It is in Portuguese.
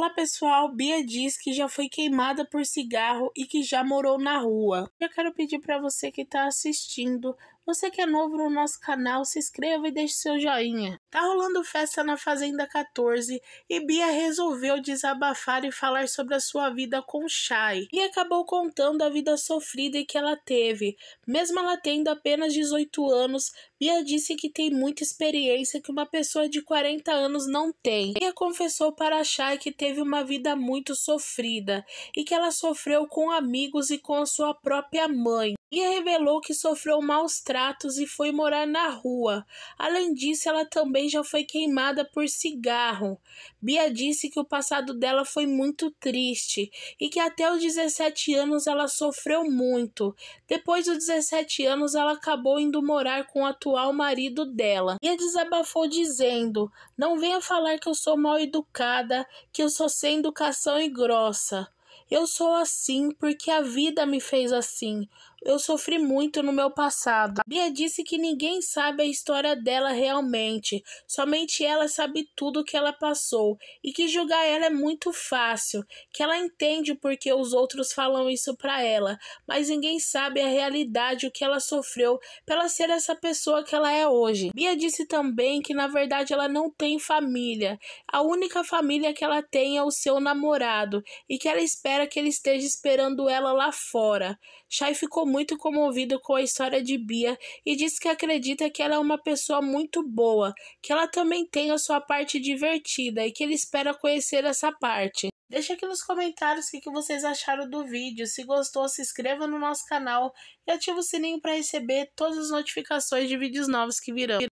Olá pessoal, Bia diz que já foi queimada por cigarro e que já morou na rua. Eu quero pedir para você que está assistindo você que é novo no nosso canal, se inscreva e deixe seu joinha. Tá rolando festa na Fazenda 14 e Bia resolveu desabafar e falar sobre a sua vida com Shai. E acabou contando a vida sofrida que ela teve. Mesmo ela tendo apenas 18 anos, Bia disse que tem muita experiência que uma pessoa de 40 anos não tem. Bia confessou para Shai que teve uma vida muito sofrida e que ela sofreu com amigos e com a sua própria mãe. Bia revelou que sofreu maus tratos e foi morar na rua. Além disso, ela também já foi queimada por cigarro. Bia disse que o passado dela foi muito triste e que até os 17 anos ela sofreu muito. Depois dos 17 anos, ela acabou indo morar com o atual marido dela. Bia desabafou dizendo: Não venha falar que eu sou mal educada, que eu sou sem educação e grossa. Eu sou assim porque a vida me fez assim eu sofri muito no meu passado. Bia disse que ninguém sabe a história dela realmente, somente ela sabe tudo o que ela passou e que julgar ela é muito fácil, que ela entende porque os outros falam isso para ela, mas ninguém sabe a realidade o que ela sofreu pela ser essa pessoa que ela é hoje. Bia disse também que na verdade ela não tem família. A única família que ela tem é o seu namorado e que ela espera que ele esteja esperando ela lá fora. Chay ficou muito comovido com a história de Bia e diz que acredita que ela é uma pessoa muito boa, que ela também tem a sua parte divertida e que ele espera conhecer essa parte. Deixa aqui nos comentários o que, que vocês acharam do vídeo. Se gostou, se inscreva no nosso canal e ative o sininho para receber todas as notificações de vídeos novos que virão.